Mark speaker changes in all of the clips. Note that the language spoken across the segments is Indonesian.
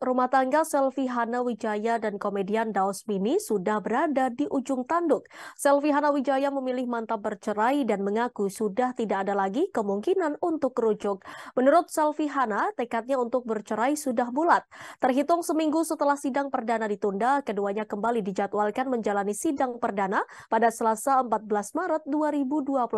Speaker 1: Rumah tangga Selvi Hana Wijaya dan komedian Daos Mini sudah berada di ujung tanduk. Selvi Hana Wijaya memilih mantap bercerai dan mengaku sudah tidak ada lagi kemungkinan untuk rujuk. Menurut Selvi Hana, tekadnya untuk bercerai sudah bulat. Terhitung seminggu setelah sidang perdana ditunda, keduanya kembali dijadwalkan menjalani sidang perdana pada Selasa 14 Maret 2023.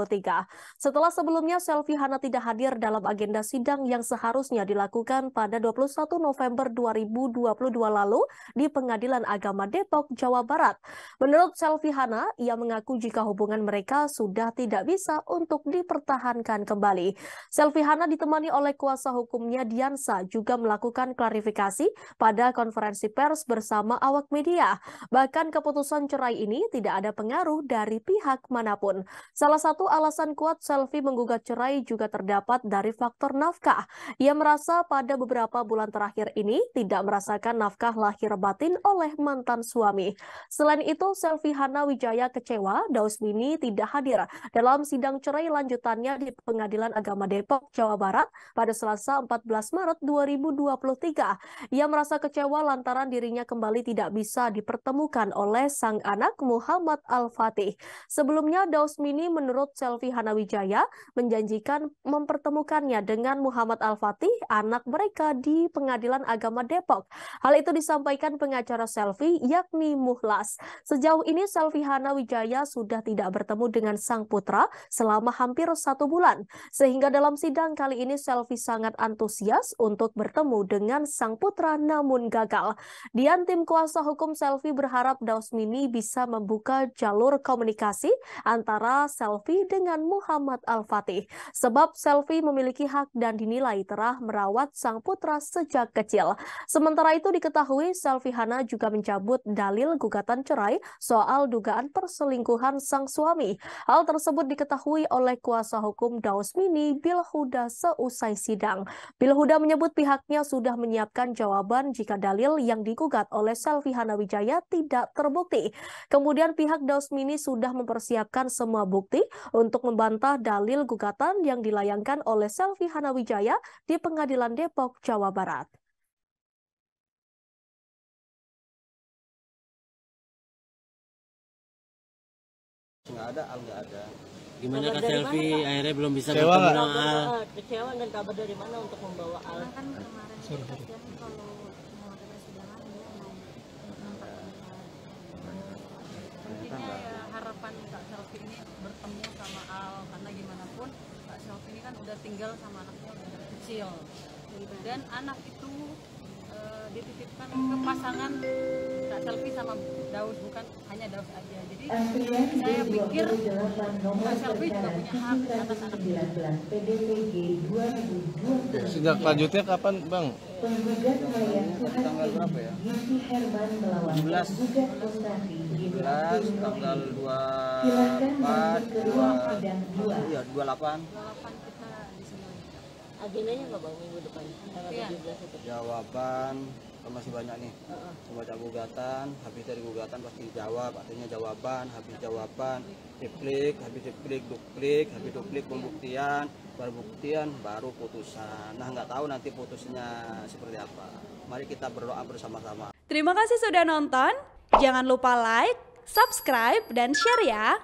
Speaker 1: Setelah sebelumnya Selvi Hana tidak hadir dalam agenda sidang yang seharusnya dilakukan pada 21 November 2022 lalu di Pengadilan Agama Depok, Jawa Barat. Menurut Selvi Hana, ia mengaku jika hubungan mereka sudah tidak bisa untuk dipertahankan kembali. Selvi Hana ditemani oleh kuasa hukumnya Diansa juga melakukan klarifikasi pada konferensi pers bersama awak media. Bahkan keputusan cerai ini tidak ada pengaruh dari pihak manapun. Salah satu alasan kuat Selvi menggugat cerai juga terdapat dari faktor nafkah. Ia merasa pada beberapa bulan terakhir ini tidak merasakan nafkah lahir batin oleh mantan suami. Selain itu, Selvi Hana Wijaya kecewa Dausmini tidak hadir dalam sidang cerai lanjutannya di Pengadilan Agama Depok, Jawa Barat pada Selasa 14 Maret 2023. Ia merasa kecewa lantaran dirinya kembali tidak bisa dipertemukan oleh sang anak Muhammad Al-Fatih. Sebelumnya, Dausmini menurut Selvi Hana Wijaya menjanjikan mempertemukannya dengan Muhammad Al-Fatih, anak mereka di Pengadilan Agama Utama Depok. Hal itu disampaikan pengacara Selvi yakni Muhlas. Sejauh ini Selvi Hana Wijaya sudah tidak bertemu dengan sang putra selama hampir satu bulan. Sehingga dalam sidang kali ini Selvi sangat antusias untuk bertemu dengan sang putra namun gagal. Dian tim kuasa hukum Selvi berharap Dausmini bisa membuka jalur komunikasi antara Selvi dengan Muhammad Al-Fatih. Sebab Selvi memiliki hak dan dinilai telah merawat sang putra sejak kecil. Sementara itu diketahui Hana juga mencabut dalil gugatan cerai soal dugaan perselingkuhan sang suami. Hal tersebut diketahui oleh kuasa hukum Daus Mini Bilhuda seusai sidang. Bilhuda menyebut pihaknya sudah menyiapkan jawaban jika dalil yang digugat oleh Hana Wijaya tidak terbukti. Kemudian pihak Daus Mini sudah mempersiapkan semua bukti untuk membantah dalil gugatan yang dilayangkan oleh Hana Wijaya di Pengadilan Depok, Jawa Barat. nggak ada al nggak ada gimana kak selfie akhirnya belum bisa kecewa bertemu al kecewa dan kabar dari mana untuk membawa al nah, kan kemarin kalau ya, harapan kak selfie ini bertemu sama al karena gimana pun kak selfie ini kan udah tinggal sama anaknya udah kecil iya. dan anak itu e, dititipkan ke pasangan selfie sama Daus bukan hanya Daus aja jadi saya pikir selfie juga punya hak atas anak PDPG 2020 ya, sejak lanjutnya kapan Bang penggugat tanggal berapa ya Herman melawan 28 28 iya, kita nggak bang minggu depan tanggal 17 iya. itu jawaban kan masih banyak nih membaca gugatan habis dari gugatan pasti jawab, artinya jawaban habis jawaban diklik habis diklik duplik habis duplik pembuktian baru buktian baru putusan nah nggak tahu nanti putusnya seperti apa mari kita berdoa bersama-sama terima kasih sudah nonton jangan lupa like subscribe dan share ya